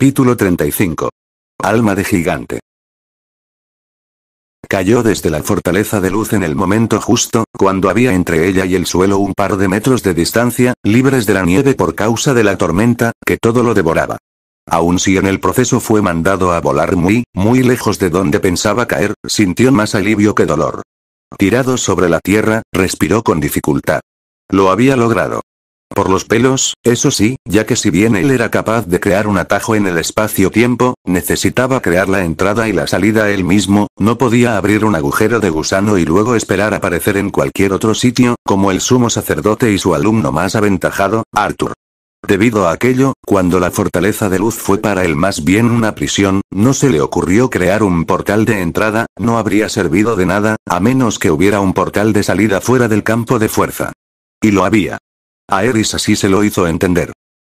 Capítulo 35. Alma de gigante. Cayó desde la fortaleza de luz en el momento justo, cuando había entre ella y el suelo un par de metros de distancia, libres de la nieve por causa de la tormenta, que todo lo devoraba. Aun si en el proceso fue mandado a volar muy, muy lejos de donde pensaba caer, sintió más alivio que dolor. Tirado sobre la tierra, respiró con dificultad. Lo había logrado por los pelos, eso sí, ya que si bien él era capaz de crear un atajo en el espacio-tiempo, necesitaba crear la entrada y la salida él mismo, no podía abrir un agujero de gusano y luego esperar aparecer en cualquier otro sitio, como el sumo sacerdote y su alumno más aventajado, Arthur. Debido a aquello, cuando la fortaleza de luz fue para él más bien una prisión, no se le ocurrió crear un portal de entrada, no habría servido de nada, a menos que hubiera un portal de salida fuera del campo de fuerza. Y lo había. A Eris así se lo hizo entender.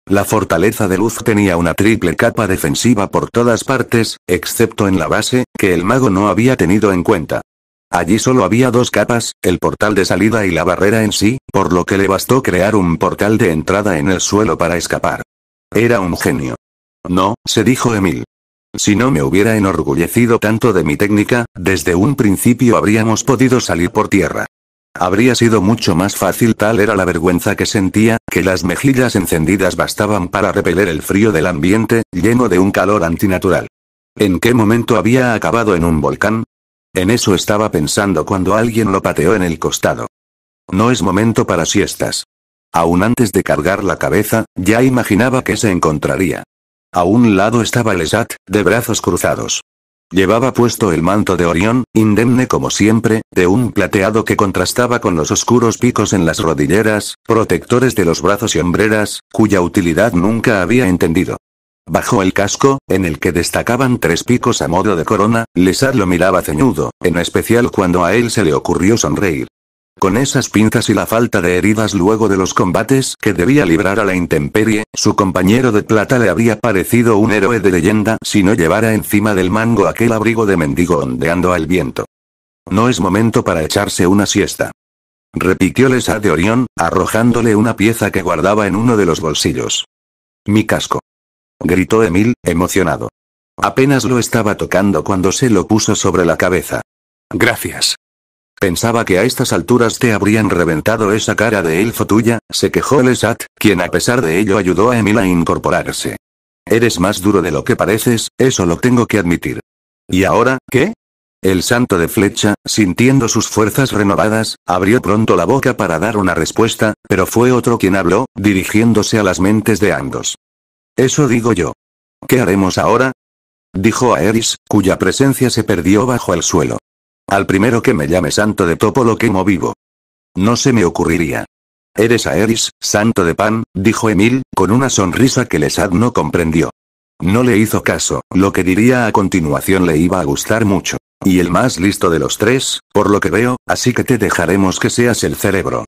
La fortaleza de luz tenía una triple capa defensiva por todas partes, excepto en la base, que el mago no había tenido en cuenta. Allí solo había dos capas, el portal de salida y la barrera en sí, por lo que le bastó crear un portal de entrada en el suelo para escapar. Era un genio. No, se dijo Emil. Si no me hubiera enorgullecido tanto de mi técnica, desde un principio habríamos podido salir por tierra. Habría sido mucho más fácil tal era la vergüenza que sentía, que las mejillas encendidas bastaban para repeler el frío del ambiente, lleno de un calor antinatural. ¿En qué momento había acabado en un volcán? En eso estaba pensando cuando alguien lo pateó en el costado. No es momento para siestas. Aún antes de cargar la cabeza, ya imaginaba que se encontraría. A un lado estaba Lesat, de brazos cruzados. Llevaba puesto el manto de Orión, indemne como siempre, de un plateado que contrastaba con los oscuros picos en las rodilleras, protectores de los brazos y hombreras, cuya utilidad nunca había entendido. Bajo el casco, en el que destacaban tres picos a modo de corona, Lesar lo miraba ceñudo, en especial cuando a él se le ocurrió sonreír. Con esas pinzas y la falta de heridas luego de los combates que debía librar a la intemperie, su compañero de plata le habría parecido un héroe de leyenda si no llevara encima del mango aquel abrigo de mendigo ondeando al viento. No es momento para echarse una siesta. Repitió Lesa de Orión, arrojándole una pieza que guardaba en uno de los bolsillos. Mi casco. Gritó Emil, emocionado. Apenas lo estaba tocando cuando se lo puso sobre la cabeza. Gracias. Pensaba que a estas alturas te habrían reventado esa cara de elfo tuya, se quejó el Lesat, quien a pesar de ello ayudó a Emil a incorporarse. Eres más duro de lo que pareces, eso lo tengo que admitir. ¿Y ahora, qué? El santo de flecha, sintiendo sus fuerzas renovadas, abrió pronto la boca para dar una respuesta, pero fue otro quien habló, dirigiéndose a las mentes de ambos. Eso digo yo. ¿Qué haremos ahora? Dijo a Eris, cuya presencia se perdió bajo el suelo. Al primero que me llame santo de topo lo quemo vivo. No se me ocurriría. Eres Aeris, santo de pan, dijo Emil, con una sonrisa que Lesad no comprendió. No le hizo caso, lo que diría a continuación le iba a gustar mucho. Y el más listo de los tres, por lo que veo, así que te dejaremos que seas el cerebro.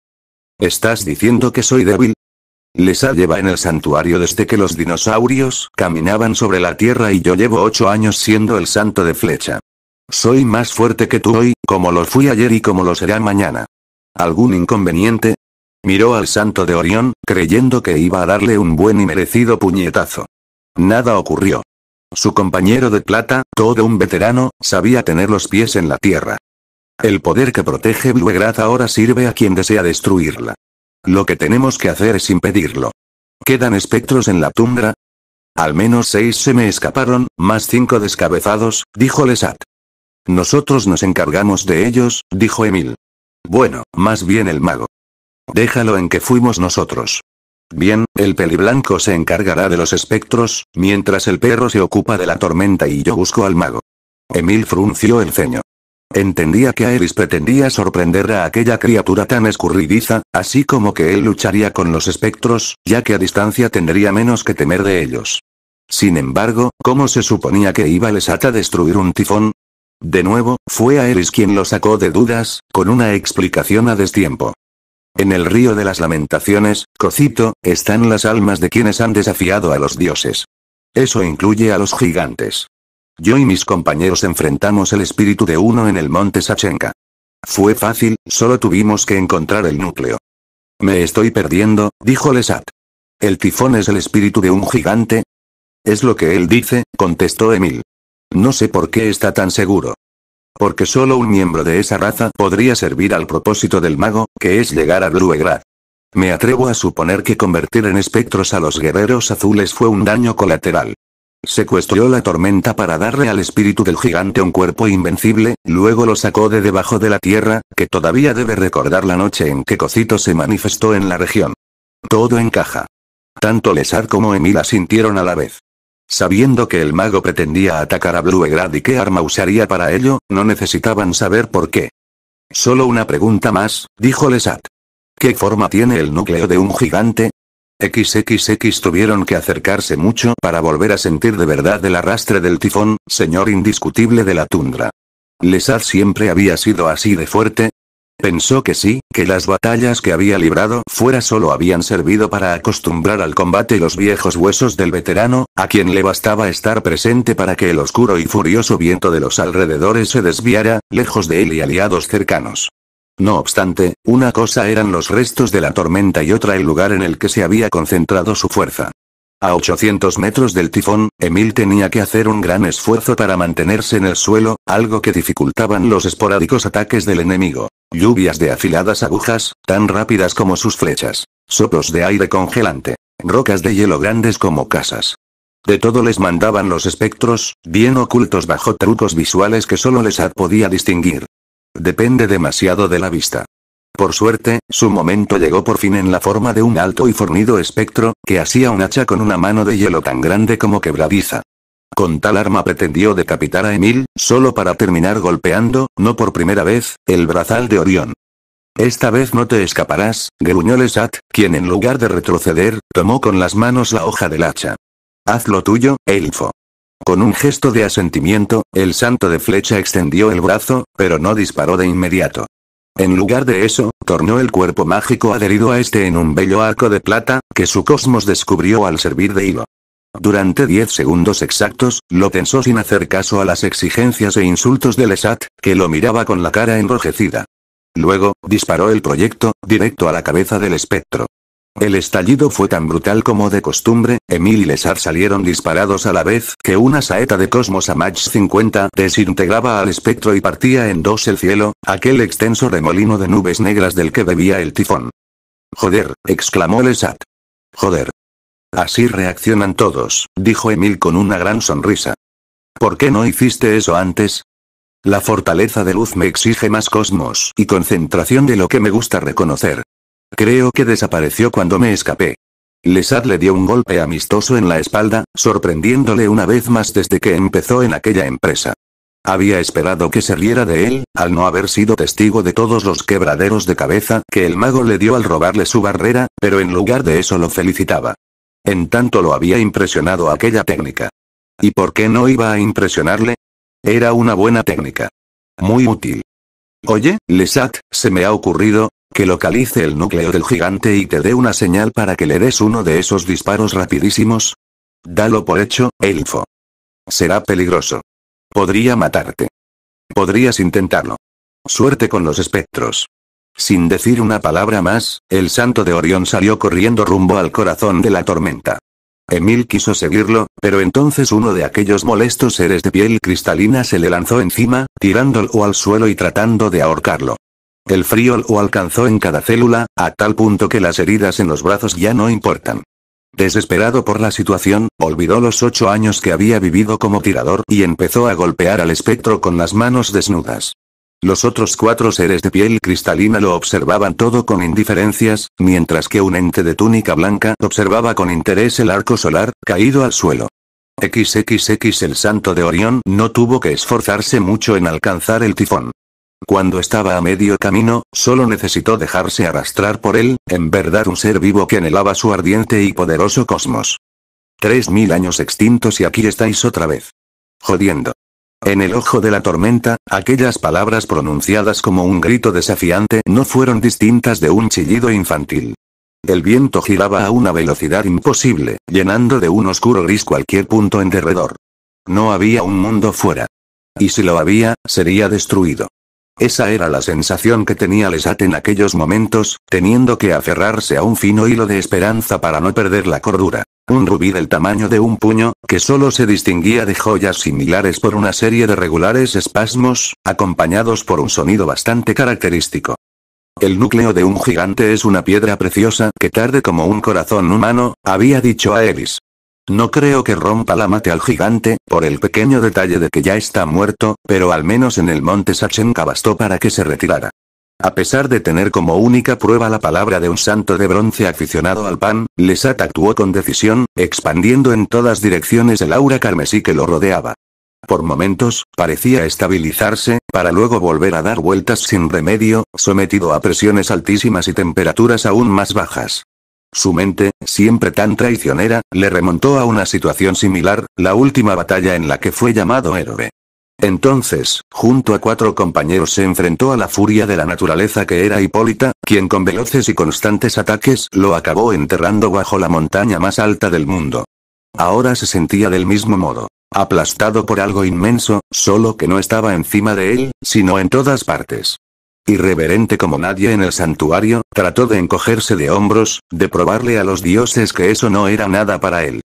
¿Estás diciendo que soy débil? Lesad lleva en el santuario desde que los dinosaurios caminaban sobre la tierra y yo llevo ocho años siendo el santo de flecha. Soy más fuerte que tú hoy, como lo fui ayer y como lo será mañana. ¿Algún inconveniente? Miró al santo de Orión, creyendo que iba a darle un buen y merecido puñetazo. Nada ocurrió. Su compañero de plata, todo un veterano, sabía tener los pies en la tierra. El poder que protege Bluegrad ahora sirve a quien desea destruirla. Lo que tenemos que hacer es impedirlo. ¿Quedan espectros en la tundra? Al menos seis se me escaparon, más cinco descabezados, dijo Lesat. Nosotros nos encargamos de ellos, dijo Emil. Bueno, más bien el mago. Déjalo en que fuimos nosotros. Bien, el peliblanco se encargará de los espectros, mientras el perro se ocupa de la tormenta y yo busco al mago. Emil frunció el ceño. Entendía que Aeris pretendía sorprender a aquella criatura tan escurridiza, así como que él lucharía con los espectros, ya que a distancia tendría menos que temer de ellos. Sin embargo, ¿cómo se suponía que iba les ata destruir un tifón, de nuevo, fue Eris quien lo sacó de dudas, con una explicación a destiempo. En el río de las lamentaciones, Cocito, están las almas de quienes han desafiado a los dioses. Eso incluye a los gigantes. Yo y mis compañeros enfrentamos el espíritu de uno en el monte Sachenka. Fue fácil, solo tuvimos que encontrar el núcleo. Me estoy perdiendo, dijo Lesat. ¿El tifón es el espíritu de un gigante? Es lo que él dice, contestó Emil. No sé por qué está tan seguro. Porque solo un miembro de esa raza podría servir al propósito del mago, que es llegar a Bluegrass. Me atrevo a suponer que convertir en espectros a los guerreros azules fue un daño colateral. Secuestró la tormenta para darle al espíritu del gigante un cuerpo invencible, luego lo sacó de debajo de la tierra, que todavía debe recordar la noche en que Cocito se manifestó en la región. Todo encaja. Tanto Lesar como Emila sintieron a la vez. Sabiendo que el mago pretendía atacar a Bluegrad y qué arma usaría para ello, no necesitaban saber por qué. Solo una pregunta más, dijo Lesat. ¿Qué forma tiene el núcleo de un gigante? XXX tuvieron que acercarse mucho para volver a sentir de verdad el arrastre del tifón, señor indiscutible de la tundra. Lesat siempre había sido así de fuerte, Pensó que sí, que las batallas que había librado fuera solo habían servido para acostumbrar al combate los viejos huesos del veterano, a quien le bastaba estar presente para que el oscuro y furioso viento de los alrededores se desviara, lejos de él y aliados cercanos. No obstante, una cosa eran los restos de la tormenta y otra el lugar en el que se había concentrado su fuerza. A 800 metros del tifón, Emil tenía que hacer un gran esfuerzo para mantenerse en el suelo, algo que dificultaban los esporádicos ataques del enemigo. Lluvias de afiladas agujas, tan rápidas como sus flechas. Sopos de aire congelante. Rocas de hielo grandes como casas. De todo les mandaban los espectros, bien ocultos bajo trucos visuales que solo les podía distinguir. Depende demasiado de la vista. Por suerte, su momento llegó por fin en la forma de un alto y fornido espectro, que hacía un hacha con una mano de hielo tan grande como quebradiza. Con tal arma pretendió decapitar a Emil, solo para terminar golpeando, no por primera vez, el brazal de Orión. Esta vez no te escaparás, gruñó Lesat, quien en lugar de retroceder, tomó con las manos la hoja del hacha. Haz lo tuyo, elfo. Con un gesto de asentimiento, el santo de flecha extendió el brazo, pero no disparó de inmediato. En lugar de eso, tornó el cuerpo mágico adherido a este en un bello arco de plata, que su cosmos descubrió al servir de hilo. Durante 10 segundos exactos, lo pensó sin hacer caso a las exigencias e insultos de Lesat, que lo miraba con la cara enrojecida. Luego, disparó el proyecto, directo a la cabeza del espectro. El estallido fue tan brutal como de costumbre, Emil y Lesat salieron disparados a la vez que una saeta de Cosmos match 50 desintegraba al espectro y partía en dos el cielo, aquel extenso remolino de nubes negras del que bebía el tifón. Joder, exclamó Lesat. Joder. Así reaccionan todos, dijo Emil con una gran sonrisa. ¿Por qué no hiciste eso antes? La fortaleza de luz me exige más cosmos y concentración de lo que me gusta reconocer. Creo que desapareció cuando me escapé. Lesad le dio un golpe amistoso en la espalda, sorprendiéndole una vez más desde que empezó en aquella empresa. Había esperado que se riera de él, al no haber sido testigo de todos los quebraderos de cabeza que el mago le dio al robarle su barrera, pero en lugar de eso lo felicitaba. En tanto lo había impresionado aquella técnica. ¿Y por qué no iba a impresionarle? Era una buena técnica. Muy útil. Oye, Lesat, se me ha ocurrido, que localice el núcleo del gigante y te dé una señal para que le des uno de esos disparos rapidísimos. Dalo por hecho, elfo. Será peligroso. Podría matarte. Podrías intentarlo. Suerte con los espectros. Sin decir una palabra más, el santo de Orión salió corriendo rumbo al corazón de la tormenta. Emil quiso seguirlo, pero entonces uno de aquellos molestos seres de piel cristalina se le lanzó encima, tirándolo al suelo y tratando de ahorcarlo. El frío lo alcanzó en cada célula, a tal punto que las heridas en los brazos ya no importan. Desesperado por la situación, olvidó los ocho años que había vivido como tirador y empezó a golpear al espectro con las manos desnudas. Los otros cuatro seres de piel cristalina lo observaban todo con indiferencias, mientras que un ente de túnica blanca observaba con interés el arco solar, caído al suelo. XXX el santo de Orión no tuvo que esforzarse mucho en alcanzar el tifón. Cuando estaba a medio camino, solo necesitó dejarse arrastrar por él, en verdad un ser vivo que anhelaba su ardiente y poderoso cosmos. Tres mil años extintos y aquí estáis otra vez. Jodiendo. En el ojo de la tormenta, aquellas palabras pronunciadas como un grito desafiante no fueron distintas de un chillido infantil. El viento giraba a una velocidad imposible, llenando de un oscuro gris cualquier punto en derredor. No había un mundo fuera. Y si lo había, sería destruido. Esa era la sensación que tenía Lesat en aquellos momentos, teniendo que aferrarse a un fino hilo de esperanza para no perder la cordura. Un rubí del tamaño de un puño, que solo se distinguía de joyas similares por una serie de regulares espasmos, acompañados por un sonido bastante característico. El núcleo de un gigante es una piedra preciosa que tarde como un corazón humano, había dicho a Elis. No creo que rompa la mate al gigante, por el pequeño detalle de que ya está muerto, pero al menos en el monte Sachenka bastó para que se retirara. A pesar de tener como única prueba la palabra de un santo de bronce aficionado al pan, Lesat actuó con decisión, expandiendo en todas direcciones el aura carmesí que lo rodeaba. Por momentos, parecía estabilizarse, para luego volver a dar vueltas sin remedio, sometido a presiones altísimas y temperaturas aún más bajas. Su mente, siempre tan traicionera, le remontó a una situación similar, la última batalla en la que fue llamado héroe. Entonces, junto a cuatro compañeros se enfrentó a la furia de la naturaleza que era Hipólita, quien con veloces y constantes ataques lo acabó enterrando bajo la montaña más alta del mundo. Ahora se sentía del mismo modo, aplastado por algo inmenso, solo que no estaba encima de él, sino en todas partes. Irreverente como nadie en el santuario, trató de encogerse de hombros, de probarle a los dioses que eso no era nada para él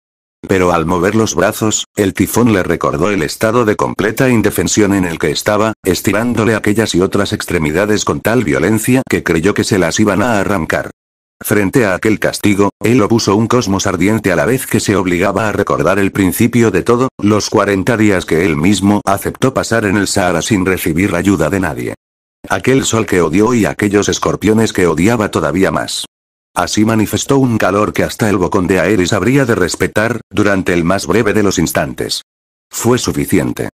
pero al mover los brazos, el tifón le recordó el estado de completa indefensión en el que estaba, estirándole aquellas y otras extremidades con tal violencia que creyó que se las iban a arrancar. Frente a aquel castigo, él opuso un cosmos ardiente a la vez que se obligaba a recordar el principio de todo, los 40 días que él mismo aceptó pasar en el Sahara sin recibir ayuda de nadie. Aquel sol que odió y aquellos escorpiones que odiaba todavía más. Así manifestó un calor que hasta el bocón de Aeris habría de respetar, durante el más breve de los instantes. Fue suficiente.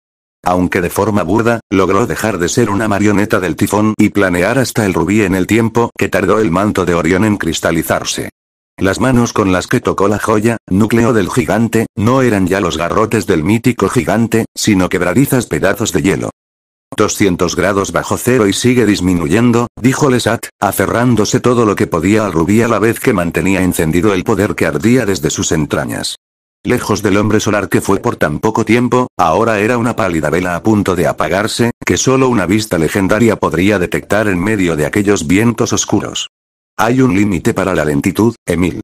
Aunque de forma burda, logró dejar de ser una marioneta del tifón y planear hasta el rubí en el tiempo que tardó el manto de Orión en cristalizarse. Las manos con las que tocó la joya, núcleo del gigante, no eran ya los garrotes del mítico gigante, sino quebradizas pedazos de hielo. 200 grados bajo cero y sigue disminuyendo, dijo Lesat, aferrándose todo lo que podía al rubí a la vez que mantenía encendido el poder que ardía desde sus entrañas. Lejos del hombre solar que fue por tan poco tiempo, ahora era una pálida vela a punto de apagarse, que solo una vista legendaria podría detectar en medio de aquellos vientos oscuros. Hay un límite para la lentitud, Emil.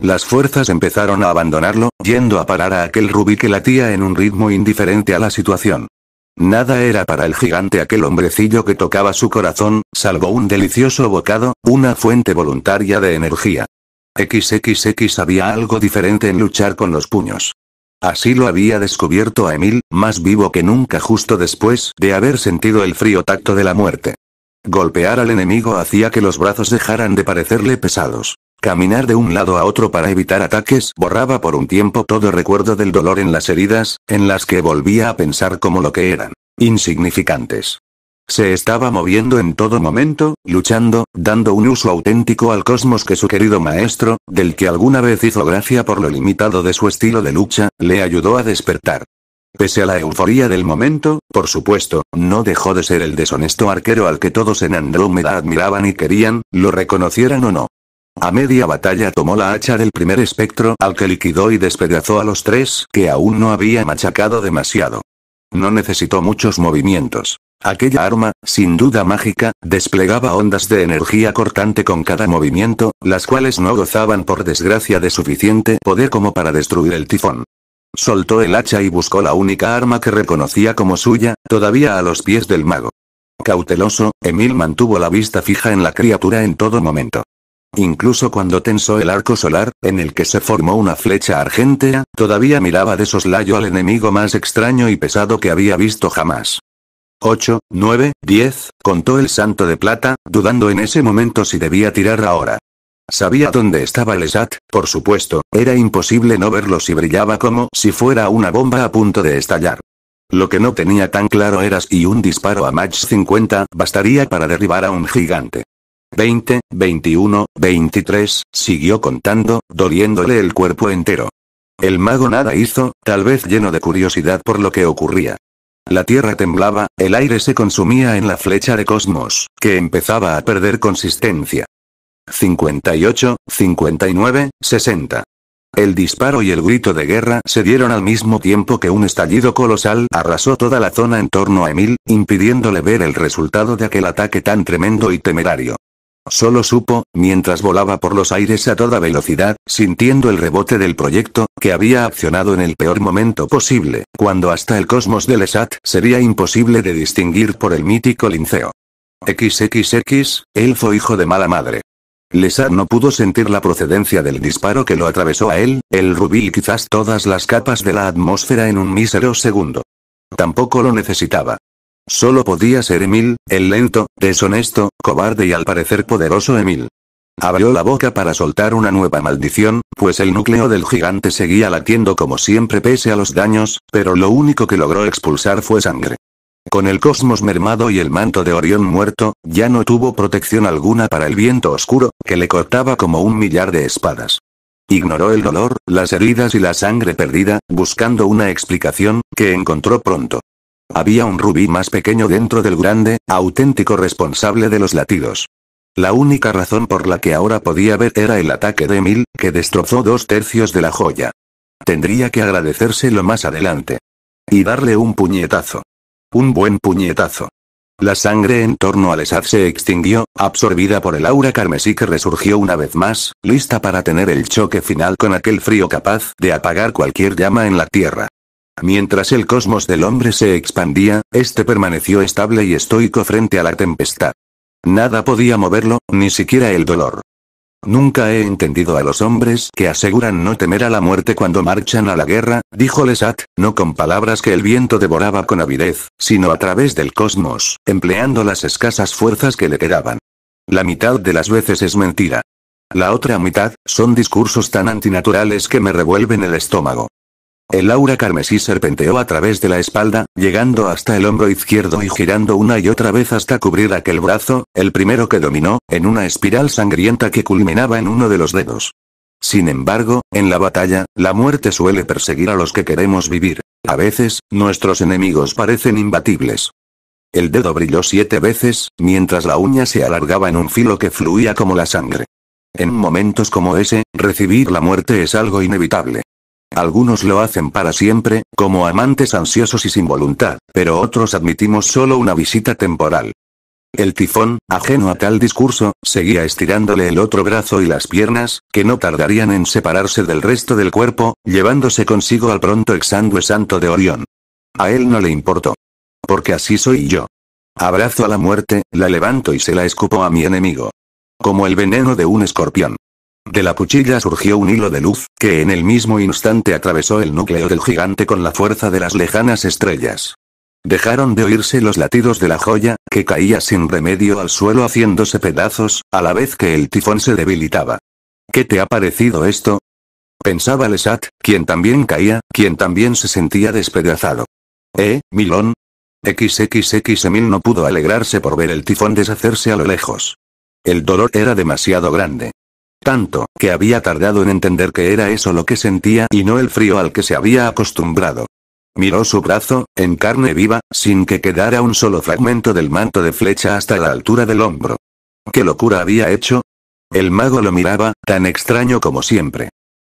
Las fuerzas empezaron a abandonarlo, yendo a parar a aquel rubí que latía en un ritmo indiferente a la situación. Nada era para el gigante aquel hombrecillo que tocaba su corazón, salvo un delicioso bocado, una fuente voluntaria de energía. XXX había algo diferente en luchar con los puños. Así lo había descubierto a Emil, más vivo que nunca justo después de haber sentido el frío tacto de la muerte. Golpear al enemigo hacía que los brazos dejaran de parecerle pesados. Caminar de un lado a otro para evitar ataques borraba por un tiempo todo recuerdo del dolor en las heridas, en las que volvía a pensar como lo que eran. Insignificantes. Se estaba moviendo en todo momento, luchando, dando un uso auténtico al cosmos que su querido maestro, del que alguna vez hizo gracia por lo limitado de su estilo de lucha, le ayudó a despertar. Pese a la euforía del momento, por supuesto, no dejó de ser el deshonesto arquero al que todos en Andrómeda admiraban y querían, lo reconocieran o no. A media batalla tomó la hacha del primer espectro al que liquidó y despedazó a los tres que aún no había machacado demasiado. No necesitó muchos movimientos. Aquella arma, sin duda mágica, desplegaba ondas de energía cortante con cada movimiento, las cuales no gozaban por desgracia de suficiente poder como para destruir el tifón. Soltó el hacha y buscó la única arma que reconocía como suya, todavía a los pies del mago. Cauteloso, Emil mantuvo la vista fija en la criatura en todo momento. Incluso cuando tensó el arco solar, en el que se formó una flecha argentea, todavía miraba de soslayo al enemigo más extraño y pesado que había visto jamás. 8, 9, 10, contó el santo de plata, dudando en ese momento si debía tirar ahora. Sabía dónde estaba el SAT, por supuesto, era imposible no verlo si brillaba como si fuera una bomba a punto de estallar. Lo que no tenía tan claro era si un disparo a Match 50 bastaría para derribar a un gigante. 20, 21, 23, siguió contando, doliéndole el cuerpo entero. El mago nada hizo, tal vez lleno de curiosidad por lo que ocurría. La tierra temblaba, el aire se consumía en la flecha de Cosmos, que empezaba a perder consistencia. 58, 59, 60. El disparo y el grito de guerra se dieron al mismo tiempo que un estallido colosal arrasó toda la zona en torno a Emil, impidiéndole ver el resultado de aquel ataque tan tremendo y temerario. Solo supo, mientras volaba por los aires a toda velocidad, sintiendo el rebote del proyecto, que había accionado en el peor momento posible, cuando hasta el cosmos de Lesat sería imposible de distinguir por el mítico linceo. XXX, elfo hijo de mala madre. Lesat no pudo sentir la procedencia del disparo que lo atravesó a él, el rubí quizás todas las capas de la atmósfera en un mísero segundo. Tampoco lo necesitaba. Solo podía ser Emil, el lento, deshonesto, cobarde y al parecer poderoso Emil. Abrió la boca para soltar una nueva maldición, pues el núcleo del gigante seguía latiendo como siempre pese a los daños, pero lo único que logró expulsar fue sangre. Con el cosmos mermado y el manto de Orión muerto, ya no tuvo protección alguna para el viento oscuro, que le cortaba como un millar de espadas. Ignoró el dolor, las heridas y la sangre perdida, buscando una explicación, que encontró pronto. Había un rubí más pequeño dentro del grande, auténtico responsable de los latidos. La única razón por la que ahora podía ver era el ataque de Emil, que destrozó dos tercios de la joya. Tendría que agradecérselo más adelante. Y darle un puñetazo. Un buen puñetazo. La sangre en torno al Esad se extinguió, absorbida por el aura carmesí que resurgió una vez más, lista para tener el choque final con aquel frío capaz de apagar cualquier llama en la tierra. Mientras el cosmos del hombre se expandía, este permaneció estable y estoico frente a la tempestad. Nada podía moverlo, ni siquiera el dolor. Nunca he entendido a los hombres que aseguran no temer a la muerte cuando marchan a la guerra, dijo Lesat, no con palabras que el viento devoraba con avidez, sino a través del cosmos, empleando las escasas fuerzas que le quedaban. La mitad de las veces es mentira. La otra mitad, son discursos tan antinaturales que me revuelven el estómago. El aura carmesí serpenteó a través de la espalda, llegando hasta el hombro izquierdo y girando una y otra vez hasta cubrir aquel brazo, el primero que dominó, en una espiral sangrienta que culminaba en uno de los dedos. Sin embargo, en la batalla, la muerte suele perseguir a los que queremos vivir. A veces, nuestros enemigos parecen imbatibles. El dedo brilló siete veces, mientras la uña se alargaba en un filo que fluía como la sangre. En momentos como ese, recibir la muerte es algo inevitable. Algunos lo hacen para siempre, como amantes ansiosos y sin voluntad, pero otros admitimos solo una visita temporal. El tifón, ajeno a tal discurso, seguía estirándole el otro brazo y las piernas, que no tardarían en separarse del resto del cuerpo, llevándose consigo al pronto exangüe santo de Orión. A él no le importó. Porque así soy yo. Abrazo a la muerte, la levanto y se la escupo a mi enemigo. Como el veneno de un escorpión. De la cuchilla surgió un hilo de luz, que en el mismo instante atravesó el núcleo del gigante con la fuerza de las lejanas estrellas. Dejaron de oírse los latidos de la joya, que caía sin remedio al suelo haciéndose pedazos, a la vez que el tifón se debilitaba. ¿Qué te ha parecido esto? Pensaba Lesat, quien también caía, quien también se sentía despedazado. ¿Eh, Milón? XXX Emil no pudo alegrarse por ver el tifón deshacerse a lo lejos. El dolor era demasiado grande tanto, que había tardado en entender que era eso lo que sentía y no el frío al que se había acostumbrado. Miró su brazo, en carne viva, sin que quedara un solo fragmento del manto de flecha hasta la altura del hombro. ¿Qué locura había hecho? El mago lo miraba, tan extraño como siempre.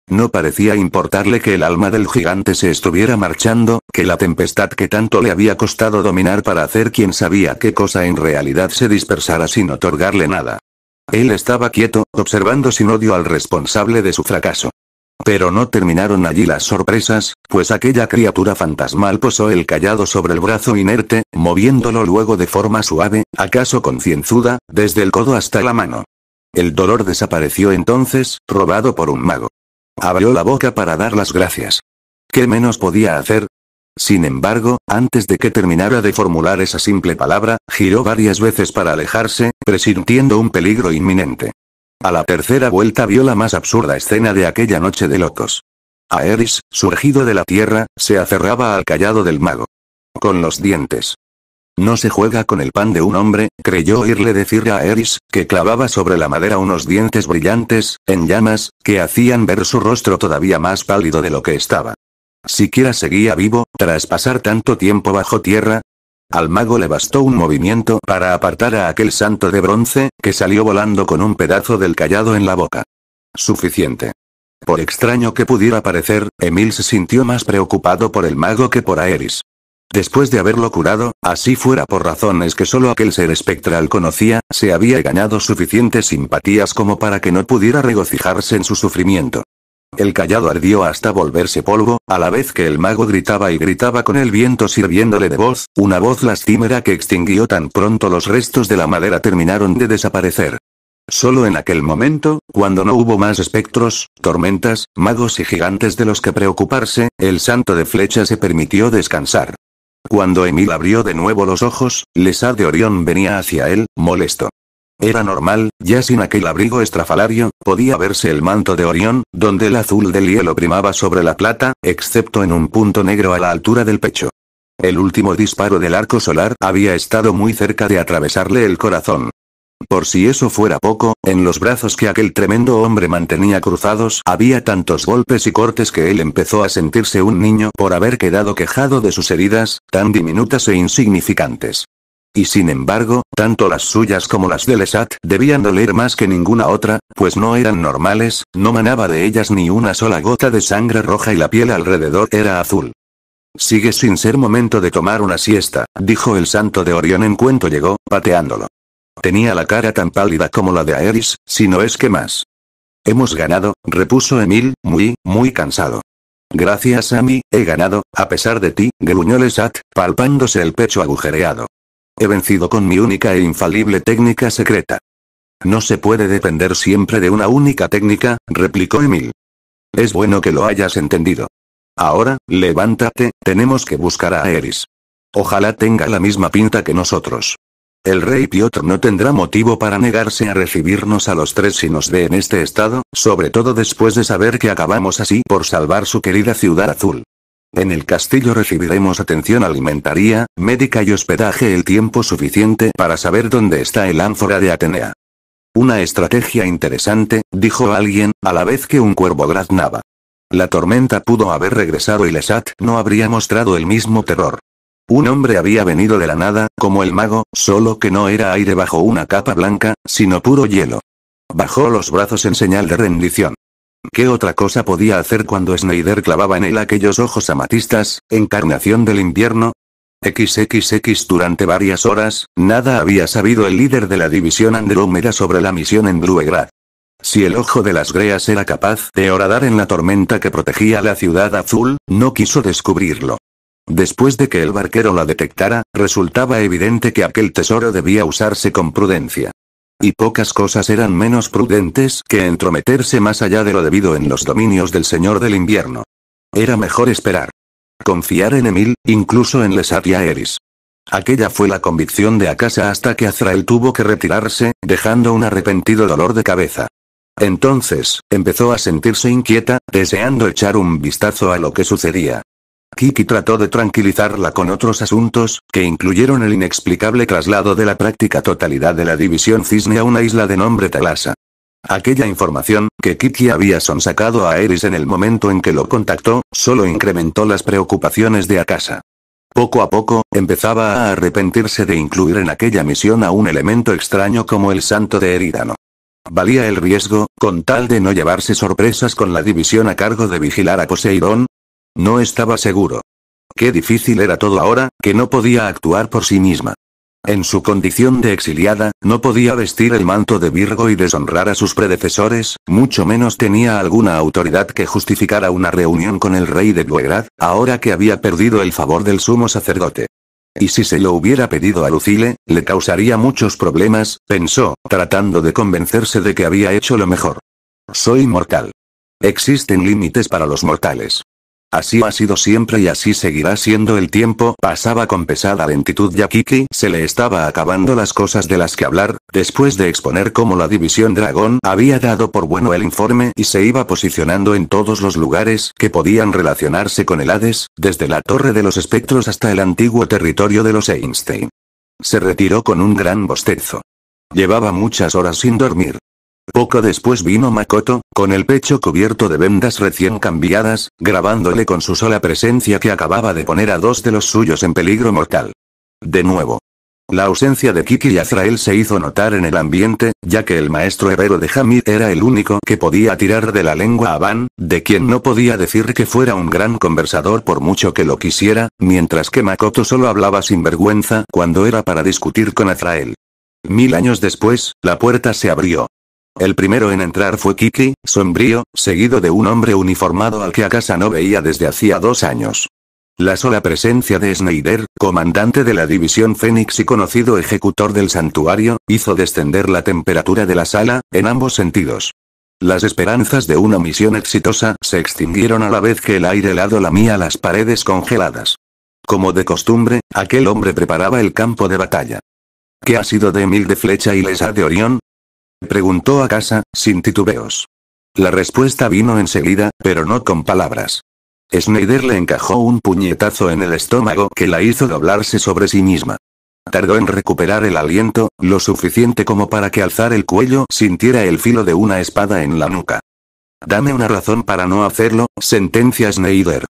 No parecía importarle que el alma del gigante se estuviera marchando, que la tempestad que tanto le había costado dominar para hacer quien sabía qué cosa en realidad se dispersara sin otorgarle nada. Él estaba quieto, observando sin odio al responsable de su fracaso. Pero no terminaron allí las sorpresas, pues aquella criatura fantasmal posó el callado sobre el brazo inerte, moviéndolo luego de forma suave, acaso concienzuda, desde el codo hasta la mano. El dolor desapareció entonces, robado por un mago. Abrió la boca para dar las gracias. ¿Qué menos podía hacer? Sin embargo, antes de que terminara de formular esa simple palabra, giró varias veces para alejarse, presintiendo un peligro inminente. A la tercera vuelta vio la más absurda escena de aquella noche de locos. Eris, surgido de la tierra, se aferraba al callado del mago. Con los dientes. No se juega con el pan de un hombre, creyó oírle decir a Eris, que clavaba sobre la madera unos dientes brillantes, en llamas, que hacían ver su rostro todavía más pálido de lo que estaba. ¿Siquiera seguía vivo, tras pasar tanto tiempo bajo tierra? Al mago le bastó un movimiento para apartar a aquel santo de bronce, que salió volando con un pedazo del callado en la boca. Suficiente. Por extraño que pudiera parecer, Emil se sintió más preocupado por el mago que por Aeris. Después de haberlo curado, así fuera por razones que solo aquel ser espectral conocía, se había ganado suficientes simpatías como para que no pudiera regocijarse en su sufrimiento. El callado ardió hasta volverse polvo, a la vez que el mago gritaba y gritaba con el viento sirviéndole de voz, una voz lastimera que extinguió tan pronto los restos de la madera terminaron de desaparecer. Solo en aquel momento, cuando no hubo más espectros, tormentas, magos y gigantes de los que preocuparse, el santo de flecha se permitió descansar. Cuando Emil abrió de nuevo los ojos, Lesa de Orión venía hacia él, molesto. Era normal, ya sin aquel abrigo estrafalario, podía verse el manto de Orión, donde el azul del hielo primaba sobre la plata, excepto en un punto negro a la altura del pecho. El último disparo del arco solar había estado muy cerca de atravesarle el corazón. Por si eso fuera poco, en los brazos que aquel tremendo hombre mantenía cruzados había tantos golpes y cortes que él empezó a sentirse un niño por haber quedado quejado de sus heridas, tan diminutas e insignificantes. Y sin embargo, tanto las suyas como las de Lesat debían doler más que ninguna otra, pues no eran normales, no manaba de ellas ni una sola gota de sangre roja y la piel alrededor era azul. Sigue sin ser momento de tomar una siesta, dijo el santo de Orión en cuanto llegó, pateándolo. Tenía la cara tan pálida como la de Aeris, si no es que más. Hemos ganado, repuso Emil, muy, muy cansado. Gracias a mí, he ganado, a pesar de ti, gruñó Lesat, palpándose el pecho agujereado. He vencido con mi única e infalible técnica secreta. No se puede depender siempre de una única técnica, replicó Emil. Es bueno que lo hayas entendido. Ahora, levántate, tenemos que buscar a Eris. Ojalá tenga la misma pinta que nosotros. El rey Piotr no tendrá motivo para negarse a recibirnos a los tres si nos ve en este estado, sobre todo después de saber que acabamos así por salvar su querida ciudad azul. En el castillo recibiremos atención alimentaria, médica y hospedaje el tiempo suficiente para saber dónde está el ánfora de Atenea. Una estrategia interesante, dijo alguien, a la vez que un cuervo graznaba. La tormenta pudo haber regresado y Lesat no habría mostrado el mismo terror. Un hombre había venido de la nada, como el mago, solo que no era aire bajo una capa blanca, sino puro hielo. Bajó los brazos en señal de rendición. ¿Qué otra cosa podía hacer cuando Snyder clavaba en él aquellos ojos amatistas, encarnación del invierno? XXX Durante varias horas, nada había sabido el líder de la división Andrómeda sobre la misión en Druegrad. Si el ojo de las greas era capaz de horadar en la tormenta que protegía la ciudad azul, no quiso descubrirlo. Después de que el barquero la detectara, resultaba evidente que aquel tesoro debía usarse con prudencia y pocas cosas eran menos prudentes que entrometerse más allá de lo debido en los dominios del Señor del Invierno. Era mejor esperar. Confiar en Emil, incluso en Lesatia Eris. Aquella fue la convicción de Akasa hasta que Azrael tuvo que retirarse, dejando un arrepentido dolor de cabeza. Entonces, empezó a sentirse inquieta, deseando echar un vistazo a lo que sucedía. Kiki trató de tranquilizarla con otros asuntos, que incluyeron el inexplicable traslado de la práctica totalidad de la división Cisne a una isla de nombre Talasa. Aquella información, que Kiki había sonsacado a Eris en el momento en que lo contactó, solo incrementó las preocupaciones de Akasa. Poco a poco, empezaba a arrepentirse de incluir en aquella misión a un elemento extraño como el santo de Eridano. Valía el riesgo, con tal de no llevarse sorpresas con la división a cargo de vigilar a Poseidón, no estaba seguro. Qué difícil era todo ahora, que no podía actuar por sí misma. En su condición de exiliada, no podía vestir el manto de Virgo y deshonrar a sus predecesores, mucho menos tenía alguna autoridad que justificara una reunión con el rey de duegrad ahora que había perdido el favor del sumo sacerdote. Y si se lo hubiera pedido a Lucile, le causaría muchos problemas, pensó, tratando de convencerse de que había hecho lo mejor. Soy mortal. Existen límites para los mortales. Así ha sido siempre y así seguirá siendo el tiempo. Pasaba con pesada lentitud ya Kiki se le estaba acabando las cosas de las que hablar, después de exponer cómo la división dragón había dado por bueno el informe y se iba posicionando en todos los lugares que podían relacionarse con el Hades, desde la Torre de los Espectros hasta el antiguo territorio de los Einstein. Se retiró con un gran bostezo. Llevaba muchas horas sin dormir. Poco después vino Makoto, con el pecho cubierto de vendas recién cambiadas, grabándole con su sola presencia que acababa de poner a dos de los suyos en peligro mortal. De nuevo. La ausencia de Kiki y Azrael se hizo notar en el ambiente, ya que el maestro herrero de Hamid era el único que podía tirar de la lengua a Van, de quien no podía decir que fuera un gran conversador por mucho que lo quisiera, mientras que Makoto solo hablaba sin vergüenza cuando era para discutir con Azrael. Mil años después, la puerta se abrió. El primero en entrar fue Kiki, sombrío, seguido de un hombre uniformado al que a casa no veía desde hacía dos años. La sola presencia de Schneider, comandante de la División Fénix y conocido ejecutor del santuario, hizo descender la temperatura de la sala, en ambos sentidos. Las esperanzas de una misión exitosa se extinguieron a la vez que el aire helado lamía las paredes congeladas. Como de costumbre, aquel hombre preparaba el campo de batalla. ¿Qué ha sido de Emil de Flecha y Lesa de Orión? Preguntó a casa, sin titubeos. La respuesta vino enseguida, pero no con palabras. Snyder le encajó un puñetazo en el estómago que la hizo doblarse sobre sí misma. Tardó en recuperar el aliento, lo suficiente como para que alzar el cuello sintiera el filo de una espada en la nuca. Dame una razón para no hacerlo, sentencia Snyder.